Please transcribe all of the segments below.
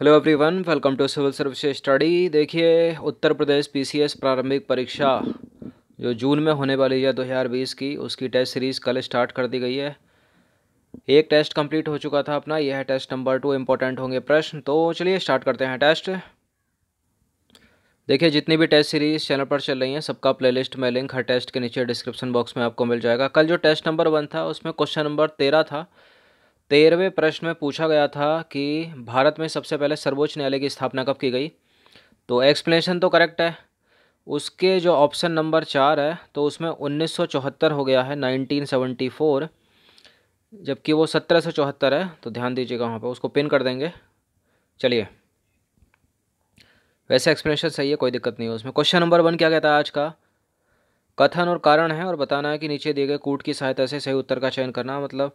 hello everyone welcome to civil service study देखिए उत्तर प्रदेश PCS प्रारंभिक परीक्षा जो जून में होने वाली है 2020 की उसकी टेस्ट सीरीज़ कल स्टार्ट कर दी गई है एक टेस्ट कंप्लीट हो चुका था अपना यह है टेस्ट नंबर टू इम्पोर्टेंट होंगे प्रश्न तो चलिए स्टार्ट करते हैं टेस्ट देखिए जितनी भी टेस्ट सीरीज़ चैनल पर चल रही हैं सबका प्लेलिस्ट में लिंक हर टेस्ट के नीचे डिस्क्रिप्शन बॉक्स में आपको मिल जाएगा कल जो टेस्ट नंबर वन था उसमें क्वेश्चन नंबर तेरह था तेरहवें प्रश्न में पूछा गया था कि भारत में सबसे पहले सर्वोच्च न्यायालय की स्थापना कब की गई तो एक्सप्लेनेशन तो करेक्ट है उसके जो ऑप्शन नंबर चार है तो उसमें 1974 हो गया है 1974 जबकि वो सत्रह सौ चौहत्तर है तो ध्यान दीजिएगा वहाँ पर उसको पिन कर देंगे चलिए वैसे एक्सप्लेनेशन सही है कोई दिक्कत नहीं है उसमें क्वेश्चन नंबर वन क्या कहता है आज का कथन और कारण है और बताना है कि नीचे दिए गए कूट की सहायता से सही उत्तर का चयन करना मतलब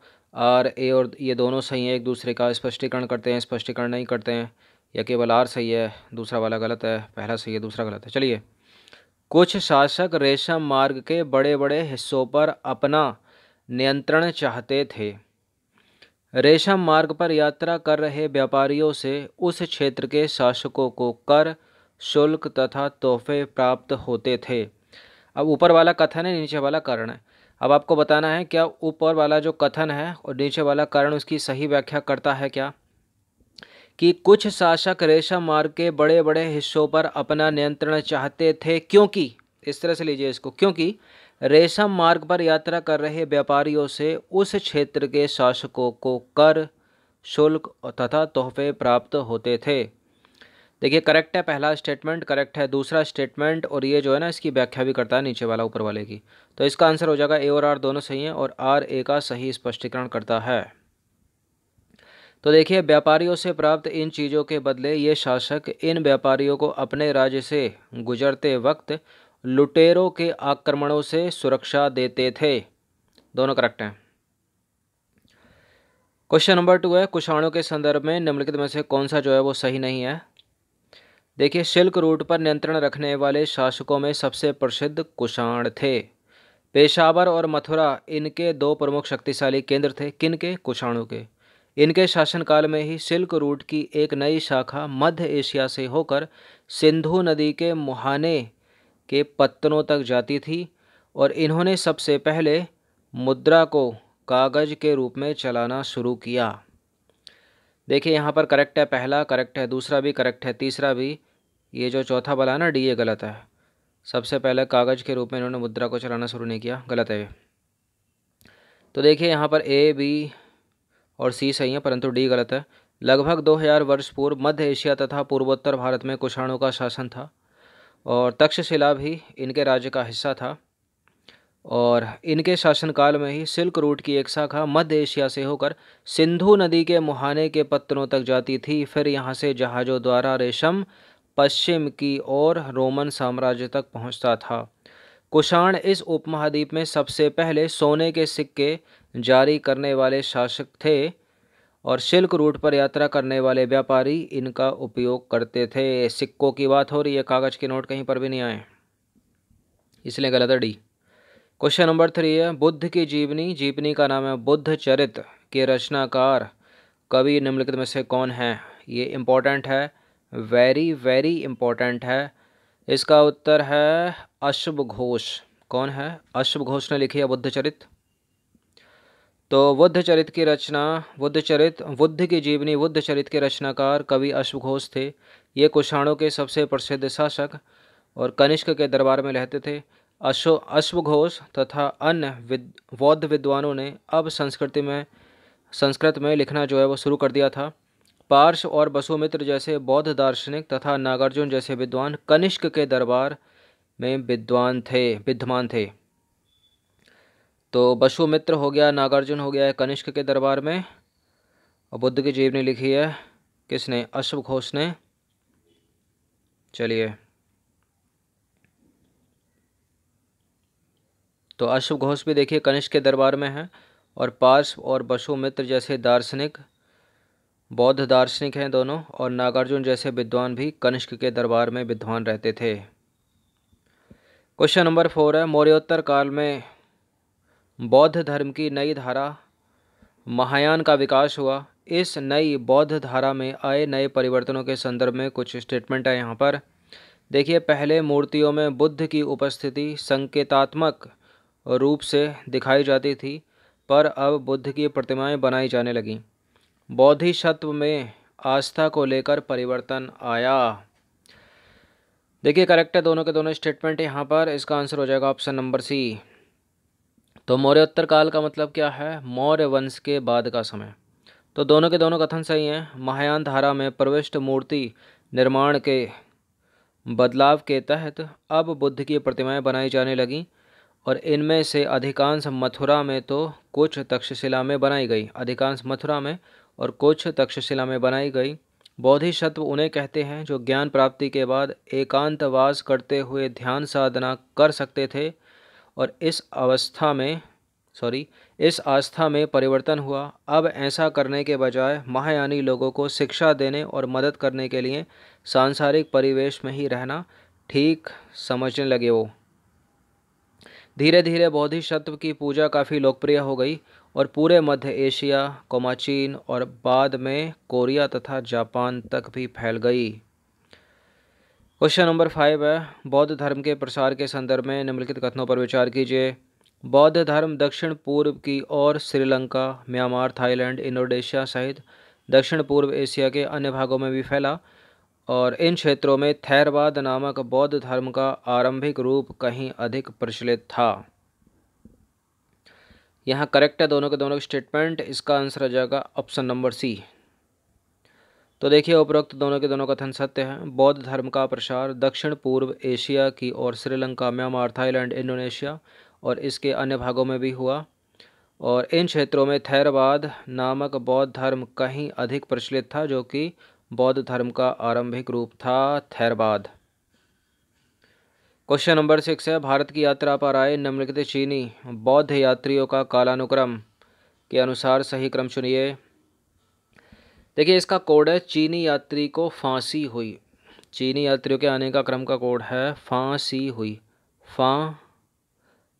आर ए और ये दोनों सही है एक दूसरे का स्पष्टीकरण करते हैं स्पष्टीकरण नहीं करते हैं या केवल आर सही है दूसरा वाला गलत है पहला सही है दूसरा गलत है चलिए कुछ शासक रेशम मार्ग के बड़े बड़े हिस्सों पर अपना नियंत्रण चाहते थे रेशम मार्ग पर यात्रा कर रहे व्यापारियों से उस क्षेत्र के शासकों को कर शुल्क तथा तोहफे प्राप्त होते थे अब ऊपर वाला कथन है नीचे वाला कारण है अब आपको बताना है क्या ऊपर वाला जो कथन है और नीचे वाला कारण उसकी सही व्याख्या करता है क्या कि कुछ शासक रेशा मार्ग के बड़े बड़े हिस्सों पर अपना नियंत्रण चाहते थे क्योंकि इस तरह से लीजिए इसको क्योंकि रेशम मार्ग पर यात्रा कर रहे व्यापारियों से उस क्षेत्र के शासकों को कर शुल्क तथा तोहफे प्राप्त होते थे देखिए करेक्ट है पहला स्टेटमेंट करेक्ट है दूसरा स्टेटमेंट और ये जो है ना इसकी व्याख्या भी करता है नीचे वाला ऊपर वाले की तो इसका आंसर हो जाएगा ए और आर दोनों सही हैं और आर ए का सही स्पष्टीकरण करता है तो देखिए व्यापारियों से प्राप्त इन चीज़ों के बदले ये शासक इन व्यापारियों को अपने राज्य से गुजरते वक्त लुटेरों के आक्रमणों से सुरक्षा देते थे दोनों करेक्ट हैं क्वेश्चन नंबर टू है कुषाणों के संदर्भ में निम्नलिखित में से कौन सा जो है वो सही नहीं है देखिए सिल्क रूट पर नियंत्रण रखने वाले शासकों में सबसे प्रसिद्ध कुषाण थे पेशावर और मथुरा इनके दो प्रमुख शक्तिशाली केंद्र थे किन के कुषाणों के इनके शासनकाल में ही सिल्क रूट की एक नई शाखा मध्य एशिया से होकर सिंधु नदी के मुहाने के पत्तनों तक जाती थी और इन्होंने सबसे पहले मुद्रा को कागज़ के रूप में चलाना शुरू किया देखिए यहाँ पर करेक्ट है पहला करेक्ट है दूसरा भी करेक्ट है तीसरा भी ये जो चौथा वाला है ना डी ये गलत है सबसे पहले कागज़ के रूप में इन्होंने मुद्रा को चलाना शुरू नहीं किया गलत है तो देखिए यहाँ पर ए बी और सी सही है परंतु डी गलत है लगभग 2000 वर्ष पूर्व मध्य एशिया तथा पूर्वोत्तर भारत में कुषाणों का शासन था और तक्षशिला भी इनके राज्य का हिस्सा था और इनके शासनकाल में ही सिल्क रूट की एक शाखा मध्य एशिया से होकर सिंधु नदी के मुहाने के पत्तनों तक जाती थी फिर यहाँ से जहाज़ों द्वारा रेशम पश्चिम की ओर रोमन साम्राज्य तक पहुँचता था कुषाण इस उपमहाद्वीप में सबसे पहले सोने के सिक्के जारी करने वाले शासक थे और सिल्क रूट पर यात्रा करने वाले व्यापारी इनका उपयोग करते थे सिक्कों की बात हो रही है कागज़ के नोट कहीं पर भी नहीं आए इसलिए गलत है डी क्वेश्चन नंबर थ्री है बुद्ध की जीवनी जीवनी का नाम है बुद्ध चरित के रचनाकार कवि निम्नलिखित में से कौन है ये इम्पोर्टेंट है वेरी वेरी इम्पोर्टेंट है इसका उत्तर है अश्व घोष कौन है अश्व घोष ने लिखी है बुद्ध चरित तो बुद्ध चरित की रचना बुद्ध चरित बुद्ध की जीवनी बुद्ध चरित के रचनाकार कवि अश्व घोष थे ये कुषाणों के सबसे प्रसिद्ध शासक और कनिष्क के दरबार में रहते थे अशो अश्वघोष तथा अन्य विद, बौद्ध विद्वानों ने अब संस्कृति में संस्कृत में लिखना जो है वो शुरू कर दिया था पार्श और बसुमित्र जैसे बौद्ध दार्शनिक तथा नागार्जुन जैसे विद्वान कनिष्क के दरबार में विद्वान थे विद्यमान थे तो बसुमित्र हो गया नागार्जुन हो गया है कनिष्क के दरबार में और बुद्ध की जीवनी लिखी है किसने अश्वघोष ने चलिए तो अश्व घोष भी देखिए कनिष्क के दरबार में है और पार्श्व और बसुमित्र जैसे दार्शनिक बौद्ध दार्शनिक हैं दोनों और नागार्जुन जैसे विद्वान भी कनिष्क के दरबार में विद्वान रहते थे क्वेश्चन नंबर फोर है मौर्योत्तर काल में बौद्ध धर्म की नई धारा महायान का विकास हुआ इस नई बौद्ध धारा में आए नए परिवर्तनों के संदर्भ में कुछ स्टेटमेंट है यहाँ पर देखिए पहले मूर्तियों में बुद्ध की उपस्थिति संकेतात्मक रूप से दिखाई जाती थी पर अब बुद्ध की प्रतिमाएं बनाई जाने लगीं बौद्धिशत्व में आस्था को लेकर परिवर्तन आया देखिए करेक्ट है दोनों के दोनों स्टेटमेंट यहाँ पर इसका आंसर हो जाएगा ऑप्शन नंबर सी तो मौर्योत्तर काल का मतलब क्या है मौर्य वंश के बाद का समय तो दोनों के दोनों कथन सही हैं महायान धारा में प्रविष्ट मूर्ति निर्माण के बदलाव के तहत अब बुद्ध की प्रतिमाएं बनाई जाने लगीं और इनमें से अधिकांश मथुरा में तो कुछ तक्षशिला में बनाई गई अधिकांश मथुरा में और कुछ तक्षशिला में बनाई गई बौद्धिशत्व उन्हें कहते हैं जो ज्ञान प्राप्ति के बाद एकांतवास करते हुए ध्यान साधना कर सकते थे और इस अवस्था में सॉरी इस आस्था में परिवर्तन हुआ अब ऐसा करने के बजाय महायानी लोगों को शिक्षा देने और मदद करने के लिए सांसारिक परिवेश में ही रहना ठीक समझने लगे वो धीरे धीरे बोधिसत्व की पूजा काफ़ी लोकप्रिय हो गई और पूरे मध्य एशिया कोमाचीन और बाद में कोरिया तथा जापान तक भी फैल गई क्वेश्चन नंबर फाइव है बौद्ध धर्म के प्रसार के संदर्भ में निम्नलिखित कथनों पर विचार कीजिए बौद्ध धर्म दक्षिण पूर्व की ओर श्रीलंका म्यांमार थाईलैंड इंडोनेशिया सहित दक्षिण पूर्व एशिया के अन्य भागों में भी फैला और इन क्षेत्रों में थैरवाद नामक बौद्ध धर्म का आरंभिक रूप कहीं अधिक प्रचलित था यहाँ करेक्ट है दोनों के दोनों के स्टेटमेंट इसका आंसर आ जाएगा ऑप्शन नंबर सी तो देखिए उपरोक्त दोनों के दोनों कथन सत्य हैं बौद्ध धर्म का प्रसार दक्षिण पूर्व एशिया की और श्रीलंका म्यांमार थाईलैंड इंडोनेशिया और इसके अन्य भागों में भी हुआ और इन क्षेत्रों में थैरवाद नामक बौद्ध धर्म कहीं अधिक प्रचलित था जो कि बौद्ध धर्म का आरंभिक रूप था थैरवाद क्वेश्चन नंबर सिक्स है भारत की यात्रा पर आए निम्नलिखित चीनी बौद्ध यात्रियों का कालानुक्रम के अनुसार सही क्रम चुनिए देखिए इसका कोड है चीनी यात्री को फांसी हुई चीनी यात्रियों के आने का क्रम का कोड है फांसी हुई फां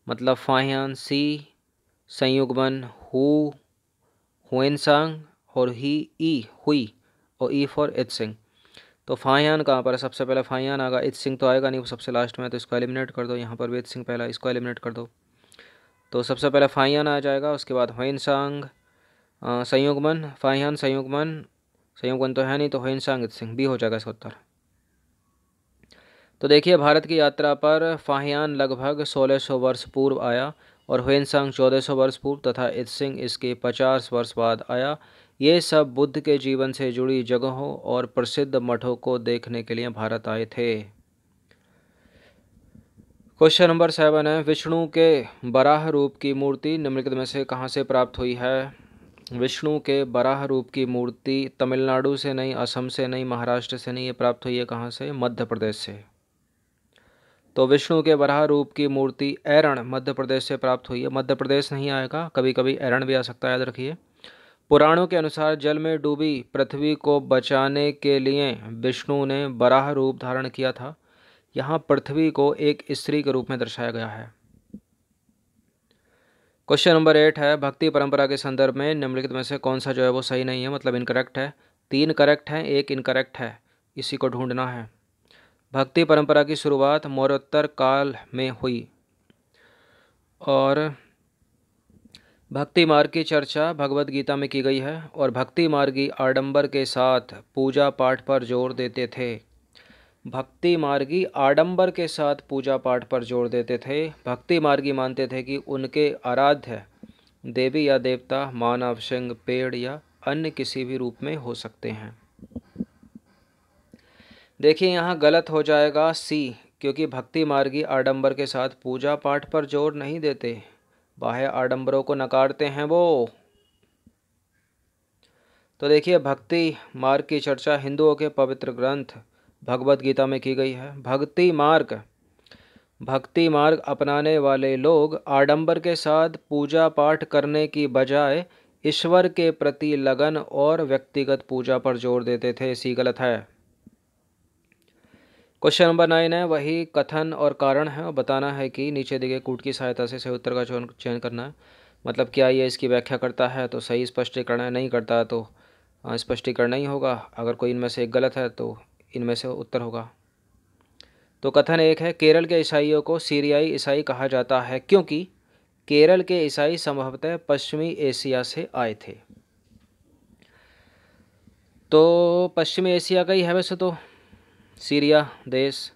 मतलब सी संयुगमन हु हुएनसांग और ही ई हुई और ई फॉर इत सिंह तो फायान कहाँ पर है सबसे पहले फायान आगा इत सिंह तो आएगा नहीं वो सबसे लास्ट में तो इसको एलिमिनेट कर दो यहाँ पर भी एच सिंह पहला इसको एलिमिनेट कर दो तो सबसे पहले फायान आ जाएगा उसके बाद हुन सांग संयुगमन फायान संयुगमन संयुगमन तो है नहीं तो हुन सांग इत सिंह भी हो जाएगा इसका उत्तर तो देखिए भारत की यात्रा पर फाहियान लगभग सौ वर्ष पूर्व आया और चौदह सौ वर्ष पूर्व तथा इत सिंह इसके पचास वर्ष बाद आया ये सब बुद्ध के जीवन से जुड़ी जगहों और प्रसिद्ध मठों को देखने के लिए भारत आए थे क्वेश्चन नंबर सेवन है विष्णु के बराह रूप की मूर्ति निम्नलिखित में से कहाँ से प्राप्त हुई है विष्णु के बराह रूप की मूर्ति तमिलनाडु से नहीं असम से नहीं महाराष्ट्र से नहीं ये प्राप्त हुई है कहाँ से मध्य प्रदेश से तो विष्णु के बराह रूप की मूर्ति एरण मध्य प्रदेश से प्राप्त हुई है मध्य प्रदेश नहीं आएगा कभी कभी एरण भी आ सकता है याद रखिए पुराणों के अनुसार जल में डूबी पृथ्वी को बचाने के लिए विष्णु ने बराह रूप धारण किया था यहाँ पृथ्वी को एक स्त्री के रूप में दर्शाया गया है क्वेश्चन नंबर एट है भक्ति परंपरा के संदर्भ में निम्नलिखित में से कौन सा जो है वो सही नहीं है मतलब इनकरेक्ट है तीन करेक्ट हैं एक इनकरेक्ट है इसी को ढूंढना है भक्ति परंपरा की शुरुआत मौरोत्तर काल में हुई और भक्ति मार्ग की चर्चा भगवत गीता में की गई है और भक्ति मार्गी आडंबर के साथ पूजा पाठ पर जोर देते थे भक्ति मार्गी आडंबर के साथ पूजा पाठ पर जोर देते थे भक्ति मार्गी मानते थे कि उनके आराध्य देवी या देवता मानव सिंह पेड़ या अन्य किसी भी रूप में हो सकते हैं देखिए यहाँ गलत हो जाएगा सी क्योंकि भक्ति मार्गी आडंबर के साथ पूजा पाठ पर जोर नहीं देते बाह्य आडंबरों को नकारते हैं वो तो देखिए भक्ति मार्ग की चर्चा हिंदुओं के पवित्र ग्रंथ भगवत गीता में की गई है भक्ति मार्ग भक्ति मार्ग अपनाने वाले लोग आडंबर के साथ पूजा पाठ करने की बजाय ईश्वर के प्रति लगन और व्यक्तिगत पूजा पर जोर देते थे इसी गलत है क्वेश्चन नंबर नाइन है वही कथन और कारण है और बताना है कि नीचे दिए कूट की सहायता से सही उत्तर का चयन चयन करना है मतलब क्या ये इसकी व्याख्या करता है तो सही स्पष्टीकरण नहीं करता तो स्पष्टीकरण नहीं होगा अगर कोई इनमें से एक गलत है तो इनमें से उत्तर होगा तो कथन एक है केरल के ईसाइयों को सीरियाई ईसाई कहा जाता है क्योंकि केरल के ईसाई संभवतः पश्चिमी एशिया से आए थे तो पश्चिमी एशिया का ही है वैसे तो सीरिया देश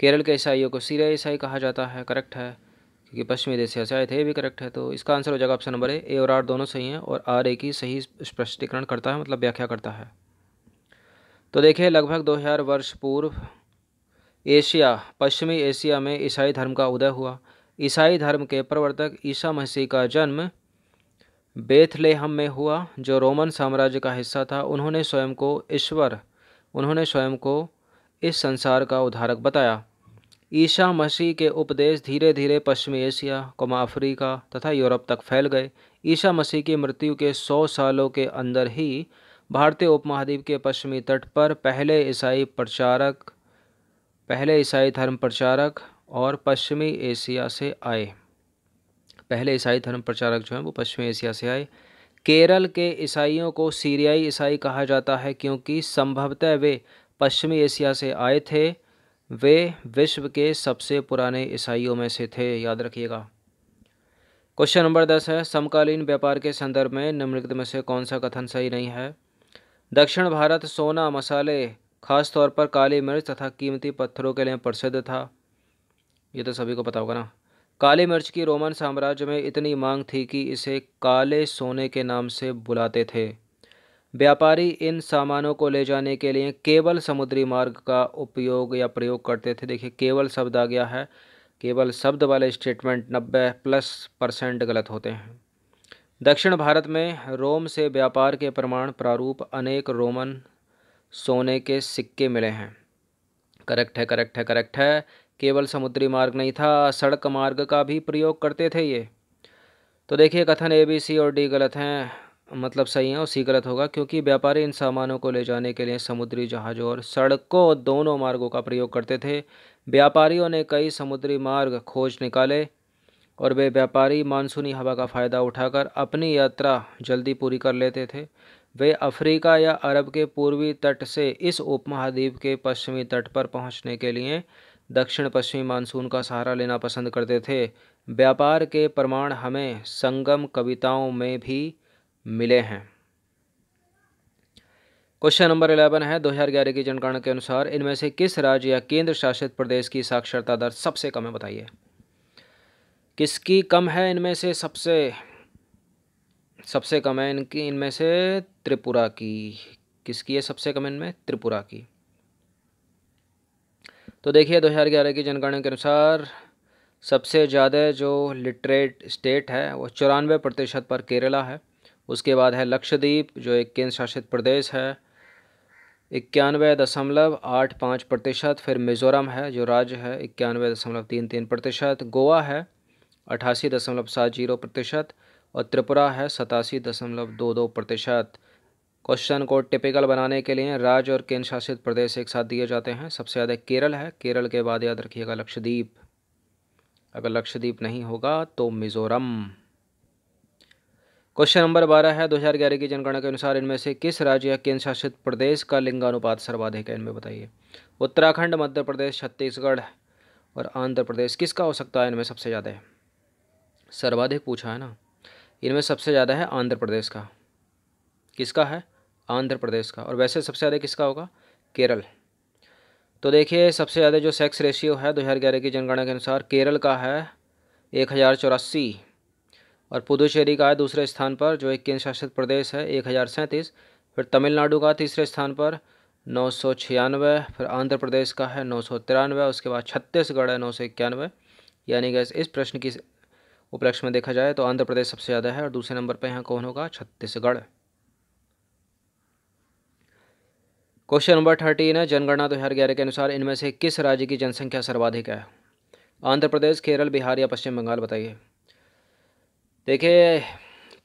केरल के ईसाइयों को सीरिया ईसाई कहा जाता है करेक्ट है क्योंकि पश्चिमी देश से आए थे भी करेक्ट है तो इसका आंसर हो जाएगा ऑप्शन नंबर ए ए और आर दोनों सही हैं और आर ए की सही स्पष्टीकरण करता है मतलब व्याख्या करता है तो देखिए लगभग हज़ार वर्ष पूर्व एशिया पश्चिमी एशिया में ईसाई धर्म का उदय हुआ ईसाई धर्म के प्रवर्तक ईसा मसीह का जन्म बेथलेहम में हुआ जो रोमन साम्राज्य का हिस्सा था उन्होंने स्वयं को ईश्वर उन्होंने स्वयं को इस संसार का उद्धारक बताया ईसा मसीह के उपदेश धीरे धीरे पश्चिमी एशिया कोमा अफ्रीका तथा यूरोप तक फैल गए ईसा मसीह की मृत्यु के सौ सालों के अंदर ही भारतीय उपमहाद्वीप के पश्चिमी तट पर पहले ईसाई प्रचारक पहले ईसाई धर्म प्रचारक और पश्चिमी एशिया से आए पहले ईसाई धर्म प्रचारक जो हैं वो पश्चिमी एशिया से आए केरल के ईसाइयों को सीरियाई ईसाई कहा जाता है क्योंकि संभवतः वे पश्चिमी एशिया से आए थे वे विश्व के सबसे पुराने ईसाइयों में से थे याद रखिएगा क्वेश्चन नंबर दस है समकालीन व्यापार के संदर्भ में निम्नलिखित में से कौन सा कथन सही नहीं है दक्षिण भारत सोना मसाले खास तौर पर काली मिर्च तथा कीमती पत्थरों के लिए प्रसिद्ध था ये तो सभी को पता होगा ना काली मिर्च की रोमन साम्राज्य में इतनी मांग थी कि इसे काले सोने के नाम से बुलाते थे व्यापारी इन सामानों को ले जाने के लिए केवल समुद्री मार्ग का उपयोग या प्रयोग करते थे देखिए केवल शब्द आ गया है केवल शब्द वाले स्टेटमेंट नब्बे प्लस परसेंट गलत होते हैं दक्षिण भारत में रोम से व्यापार के प्रमाण प्रारूप अनेक रोमन सोने के सिक्के मिले हैं करेक्ट है करेक्ट है करेक्ट है केवल समुद्री मार्ग नहीं था सड़क मार्ग का भी प्रयोग करते थे ये तो देखिए कथन ए बी सी और डी गलत हैं मतलब सही है और सी गलत होगा क्योंकि व्यापारी इन सामानों को ले जाने के लिए समुद्री जहाज़ों और सड़कों दोनों मार्गों का प्रयोग करते थे व्यापारियों ने कई समुद्री मार्ग खोज निकाले और वे व्यापारी मानसूनी हवा का फ़ायदा उठाकर अपनी यात्रा जल्दी पूरी कर लेते थे वे अफ्रीका या अरब के पूर्वी तट से इस उपमहाद्वीप के पश्चिमी तट पर पहुंचने के लिए दक्षिण पश्चिमी मानसून का सहारा लेना पसंद करते थे व्यापार के प्रमाण हमें संगम कविताओं में भी मिले हैं क्वेश्चन नंबर इलेवन है 2011 की जनगणना के अनुसार इनमें से किस राज्य या केंद्र शासित प्रदेश की साक्षरता दर सबसे कम है बताइए किसकी कम है इनमें से सबसे सबसे कम है इनकी इनमें से त्रिपुरा की किसकी है सबसे कम इनमें त्रिपुरा की तो देखिए 2011 की जनगणना के अनुसार सबसे ज़्यादा जो लिटरेट स्टेट है वो चौरानवे प्रतिशत पर केरला है उसके बाद है लक्षद्वीप जो एक केंद्र शासित प्रदेश है इक्यानवे दशमलव आठ पाँच प्रतिशत फिर मिज़ोरम है जो राज्य है इक्यानवे दशमलव तीन तीन प्रतिशत गोवा है अठासी दशमलव सात जीरो प्रतिशत और त्रिपुरा है सतासी दशमलव दो दो प्रतिशत क्वेश्चन को टिपिकल बनाने के लिए राज्य और केंद्र शासित प्रदेश एक साथ दिए जाते हैं सबसे ज़्यादा केरल है केरल के बाद याद रखिएगा लक्षद्वीप अगर लक्षद्वीप नहीं होगा तो मिज़ोरम क्वेश्चन नंबर बारह है दो हज़ार ग्यारह की जनगणना के अनुसार इनमें से किस राज्य या केंद्र शासित प्रदेश का लिंगानुपात सर्वाधिक है इनमें बताइए उत्तराखंड मध्य प्रदेश छत्तीसगढ़ और आंध्र प्रदेश किसका हो सकता है इनमें सबसे ज़्यादा है सर्वाधिक पूछा है ना इनमें सबसे ज़्यादा है आंध्र प्रदेश का किसका है आंध्र प्रदेश का और वैसे सबसे ज़्यादा किसका होगा केरल तो देखिए सबसे ज़्यादा जो सेक्स रेशियो है दो हज़ार ग्यारह की जनगणना के अनुसार केरल का है एक हज़ार चौरासी और पुदुचेरी का है दूसरे स्थान पर जो एक केंद्र शासित प्रदेश है एक हज़ार सैंतीस फिर तमिलनाडु का तीसरे स्थान पर नौ सौ छियानवे फिर आंध्र प्रदेश का है नौ सौ तिरानवे उसके बाद छत्तीसगढ़ है नौ सौ इक्यानवे यानी कि इस प्रश्न की उपलक्ष्य में देखा जाए तो आंध्र प्रदेश सबसे ज़्यादा है और दूसरे नंबर पर यहाँ कौन होगा छत्तीसगढ़ क्वेश्चन नंबर थर्टीन है जनगणना दो हज़ार ग्यारह के अनुसार इनमें से किस राज्य की जनसंख्या सर्वाधिक है आंध्र प्रदेश केरल बिहार या पश्चिम बंगाल बताइए देखिए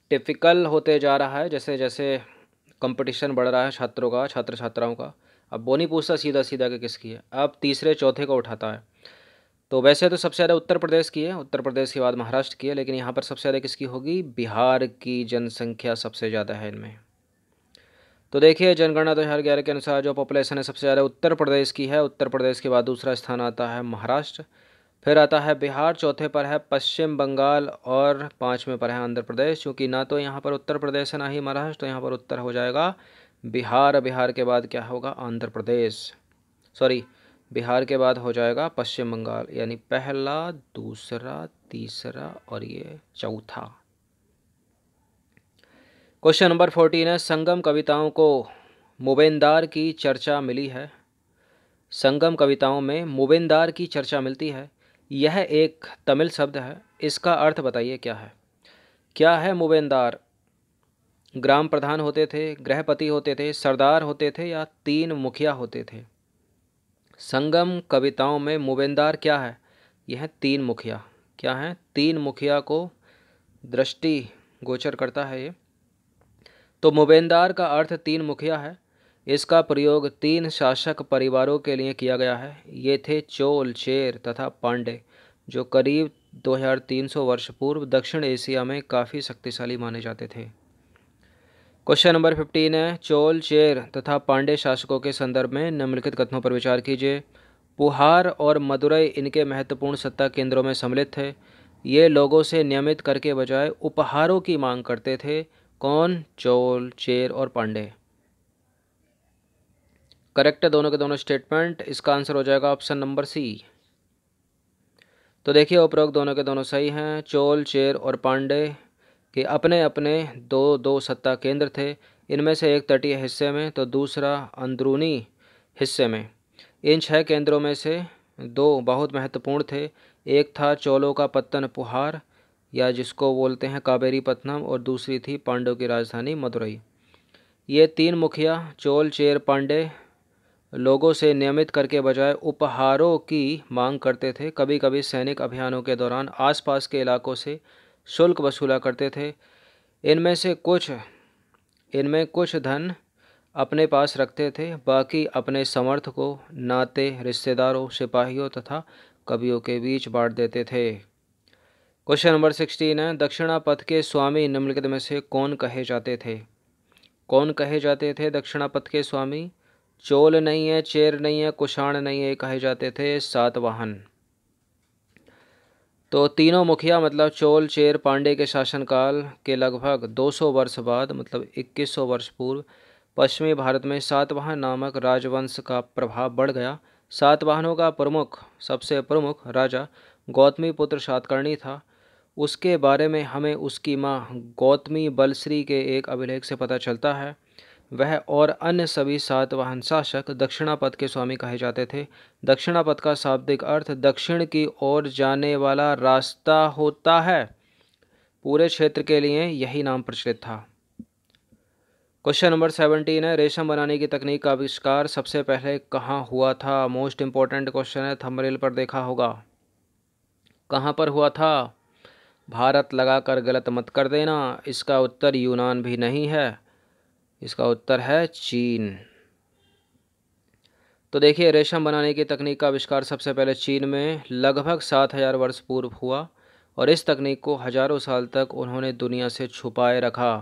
टिपिकल होते जा रहा है जैसे जैसे कंपटीशन बढ़ रहा है छात्रों का छात्र छात्राओं का अब वो नहीं पूछता सीधा सीधा कि किसकी है अब तीसरे चौथे को उठाता है तो वैसे तो सबसे ज़्यादा उत्तर प्रदेश की है उत्तर प्रदेश के बाद महाराष्ट्र की है लेकिन यहाँ पर सबसे ज़्यादा किसकी होगी बिहार की जनसंख्या सबसे ज़्यादा है इनमें तो देखिए जनगणना दो तो हज़ार ग्यारह के अनुसार जो पॉपुलेशन है सबसे ज़्यादा उत्तर प्रदेश की है उत्तर प्रदेश के बाद दूसरा स्थान आता है महाराष्ट्र फिर आता है बिहार चौथे पर है पश्चिम बंगाल और पाँचवें पर है आंध्र प्रदेश क्योंकि ना तो यहाँ पर उत्तर प्रदेश है ना ही महाराष्ट्र तो यहाँ पर उत्तर हो जाएगा बिहार बिहार के बाद क्या होगा आंध्र प्रदेश सॉरी बिहार के बाद हो जाएगा पश्चिम बंगाल यानी पहला दूसरा तीसरा और ये चौथा क्वेश्चन नंबर फोर्टीन है संगम कविताओं को मुबेंदार की चर्चा मिली है संगम कविताओं में मुबेंदार की चर्चा मिलती है यह एक तमिल शब्द है इसका अर्थ बताइए क्या है क्या है मुबेंदार ग्राम प्रधान होते थे गृहपति होते थे सरदार होते थे या तीन मुखिया होते थे संगम कविताओं में मुबेंदार क्या है यह तीन मुखिया क्या है तीन मुखिया को दृष्टि गोचर करता है ये तो मुबेंदार का अर्थ तीन मुखिया है इसका प्रयोग तीन शासक परिवारों के लिए किया गया है ये थे चोल चेर तथा पांडे जो करीब 2300 वर्ष पूर्व दक्षिण एशिया में काफ़ी शक्तिशाली माने जाते थे क्वेश्चन नंबर फिफ्टीन है चोल चेर तथा पांडे शासकों के संदर्भ में निम्नलिखित कथनों पर विचार कीजिए पुहार और मदुरई इनके महत्वपूर्ण सत्ता केंद्रों में सम्मिलित थे ये लोगों से नियमित करके बजाय उपहारों की मांग करते थे कौन चोल चेर और पांडे करेक्ट है दोनों के दोनों स्टेटमेंट इसका आंसर हो जाएगा ऑप्शन नंबर सी तो देखिए उपरोक्त दोनों के दोनों सही हैं चोल चेर और पांडे के अपने अपने दो दो सत्ता केंद्र थे इनमें से एक तटीय हिस्से में तो दूसरा अंदरूनी हिस्से में इन छह केंद्रों में से दो बहुत महत्वपूर्ण थे एक था चोलों का पत्तन पुहार या जिसको बोलते हैं कावेरी पत्नम और दूसरी थी पांडव की राजधानी मदुरई ये तीन मुखिया चोल चेर पांडे लोगों से नियमित करके बजाय उपहारों की मांग करते थे कभी कभी सैनिक अभियानों के दौरान आसपास के इलाकों से शुल्क वसूला करते थे इनमें से कुछ इनमें कुछ धन अपने पास रखते थे बाकी अपने समर्थ को नाते रिश्तेदारों सिपाहियों तथा कवियों के बीच बांट देते थे क्वेश्चन नंबर सिक्सटीन है दक्षिणा पथ के स्वामी निम्नलिखित में से कौन कहे जाते थे कौन कहे जाते थे दक्षिणा पथ के स्वामी चोल नहीं है चेर नहीं है कुषाण नहीं है कहे जाते थे सातवाहन तो तीनों मुखिया मतलब चोल चेर पांडे के शासनकाल के लगभग 200 वर्ष बाद मतलब 2100 वर्ष पूर्व पश्चिमी भारत में सातवाहन नामक राजवंश का प्रभाव बढ़ गया सातवाहनों का प्रमुख सबसे प्रमुख राजा गौतमी पुत्र सातकर्णी था उसके बारे में हमें उसकी माँ गौतमी बलश्री के एक अभिलेख से पता चलता है वह और अन्य सभी सात वाहन शासक पथ के स्वामी कहे जाते थे पथ का शाब्दिक अर्थ दक्षिण की ओर जाने वाला रास्ता होता है पूरे क्षेत्र के लिए यही नाम प्रचलित था क्वेश्चन नंबर सेवनटीन है रेशम बनाने की तकनीक का आविष्कार सबसे पहले कहाँ हुआ था मोस्ट इम्पॉर्टेंट क्वेश्चन है थमरेल पर देखा होगा कहाँ पर हुआ था भारत लगाकर गलत मत कर देना इसका उत्तर यूनान भी नहीं है इसका उत्तर है चीन तो देखिए रेशम बनाने की तकनीक का आविष्कार सबसे पहले चीन में लगभग सात हज़ार वर्ष पूर्व हुआ और इस तकनीक को हज़ारों साल तक उन्होंने दुनिया से छुपाए रखा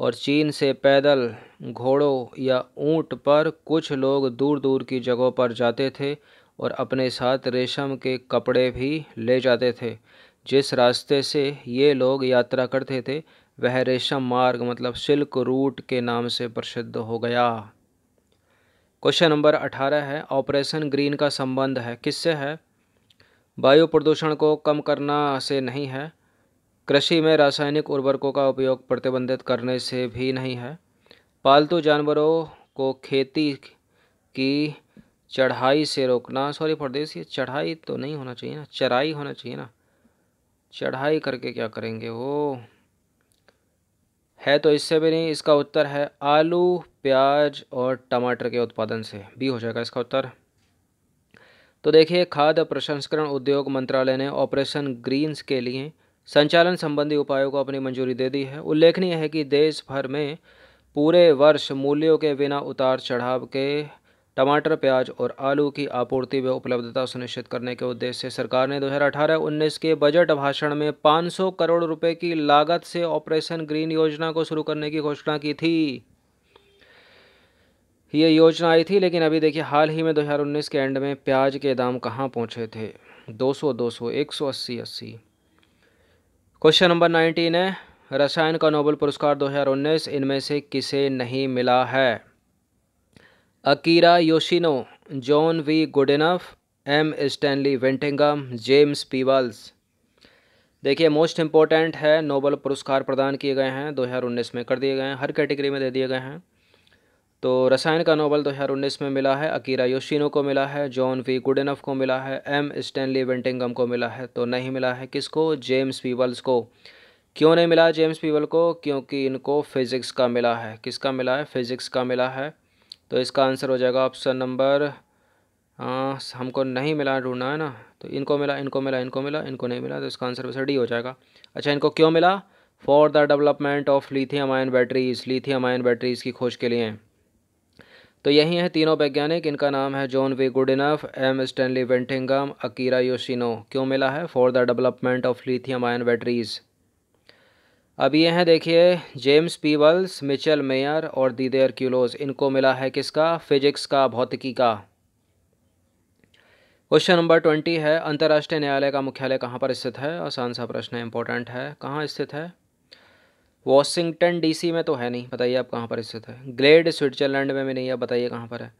और चीन से पैदल घोड़ों या ऊंट पर कुछ लोग दूर दूर की जगहों पर जाते थे और अपने साथ रेशम के कपड़े भी ले जाते थे जिस रास्ते से ये लोग यात्रा करते थे वह रेशम मार्ग मतलब सिल्क रूट के नाम से प्रसिद्ध हो गया क्वेश्चन नंबर अठारह है ऑपरेशन ग्रीन का संबंध है किससे है वायु प्रदूषण को कम करना से नहीं है कृषि में रासायनिक उर्वरकों का उपयोग प्रतिबंधित करने से भी नहीं है पालतू जानवरों को खेती की चढ़ाई से रोकना सॉरी परदेश ये चढ़ाई तो नहीं होना चाहिए ना चराई होना चाहिए ना चढ़ाई करके क्या करेंगे वो है तो इससे भी नहीं इसका उत्तर है आलू प्याज और टमाटर के उत्पादन से भी हो जाएगा इसका उत्तर तो देखिए खाद्य प्रसंस्करण उद्योग मंत्रालय ने ऑपरेशन ग्रीन्स के लिए संचालन संबंधी उपायों को अपनी मंजूरी दे दी है उल्लेखनीय है कि देश भर में पूरे वर्ष मूल्यों के बिना उतार चढ़ाव के टमाटर प्याज और आलू की आपूर्ति व उपलब्धता सुनिश्चित करने के उद्देश्य से सरकार ने 2018-19 के बजट भाषण में 500 करोड़ रुपए की लागत से ऑपरेशन ग्रीन योजना को शुरू करने की घोषणा की थी ये योजना आई थी लेकिन अभी देखिए हाल ही में 2019 के एंड में प्याज के दाम कहाँ पहुँचे थे 200 सौ 180 अस्सी क्वेश्चन नंबर 19 है रसायन का नोबल पुरस्कार 2019 इनमें से किसे नहीं मिला है Akira Yoshino John B Goodenough M Stanley वेंटिंगम जेम्स पीवल्स देखिए मोस्ट इम्पॉर्टेंट है नोबल पुरस्कार प्रदान किए गए हैं 2019 में कर दिए गए हैं हर कैटेगरी में दे दिए गए हैं तो रसायन का नोबल 2019 में मिला है अकीरा योशिनो को मिला है जॉन वी गुडनफ को मिला है एम स्टैनली वेंटिंगम को मिला है तो नहीं मिला है किसको जेम्स पीवल्स को क्यों नहीं मिला जेम्स पीवल को क्योंकि इनको फिज़िक्स का मिला है किसका मिला है फिज़िक्स का मिला है तो इसका आंसर हो जाएगा ऑप्शन नंबर हमको नहीं मिला ढूंढना है ना तो इनको मिला इनको मिला इनको मिला इनको नहीं मिला तो इसका आंसर वैसे डी हो जाएगा अच्छा इनको क्यों मिला for the development of lithium ion batteries lithium ion batteries की खोज के लिए तो यही हैं तीनों वैज्ञानिक इनका नाम है John Goodenough M Stanley वेंटिंगम अकीरा योशिनो क्यों मिला है for the development of lithium ion batteries अब ये हैं देखिए जेम्स पीवल्स मिचेल मेयर और दीदेर क्यूलोज इनको मिला है किसका फिजिक्स का भौतिकी का क्वेश्चन नंबर ट्वेंटी है अंतर्राष्ट्रीय न्यायालय का मुख्यालय कहाँ पर स्थित है आसान सा प्रश्न है इंपॉर्टेंट है कहाँ स्थित है वॉशिंगटन डीसी में तो है नहीं बताइए आप कहाँ पर स्थित है ग्लेड स्विट्जरलैंड में भी नहीं है बताइए कहाँ पर है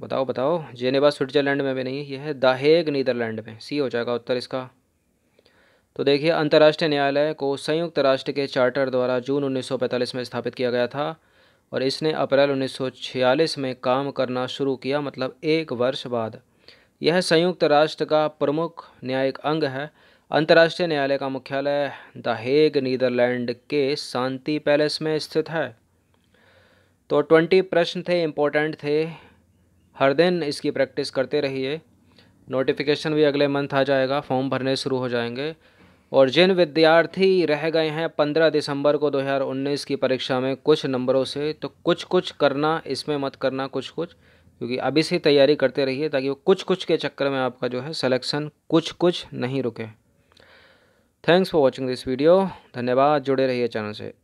बताओ बताओ जेनेवा स्विट्जरलैंड में भी नहीं है यह है दाहेग नीदरलैंड में सी हो जाएगा उत्तर इसका तो देखिए अंतर्राष्ट्रीय न्यायालय को संयुक्त राष्ट्र के चार्टर द्वारा जून 1945 में स्थापित किया गया था और इसने अप्रैल 1946 में काम करना शुरू किया मतलब एक वर्ष बाद यह संयुक्त राष्ट्र का प्रमुख न्यायिक अंग है अंतर्राष्ट्रीय न्यायालय का मुख्यालय द हेग नीदरलैंड के शांति पैलेस में स्थित है तो ट्वेंटी प्रश्न थे इम्पोर्टेंट थे हर दिन इसकी प्रैक्टिस करते रहिए नोटिफिकेशन भी अगले मंथ आ जाएगा फॉर्म भरने शुरू हो जाएंगे और जिन विद्यार्थी रह गए हैं पंद्रह दिसंबर को 2019 की परीक्षा में कुछ नंबरों से तो कुछ कुछ करना इसमें मत करना कुछ कुछ क्योंकि अभी से तैयारी करते रहिए ताकि वो कुछ कुछ के चक्कर में आपका जो है सिलेक्शन कुछ कुछ नहीं रुके thanks for watching this video धन्यवाद जुड़े रहिए चैनल से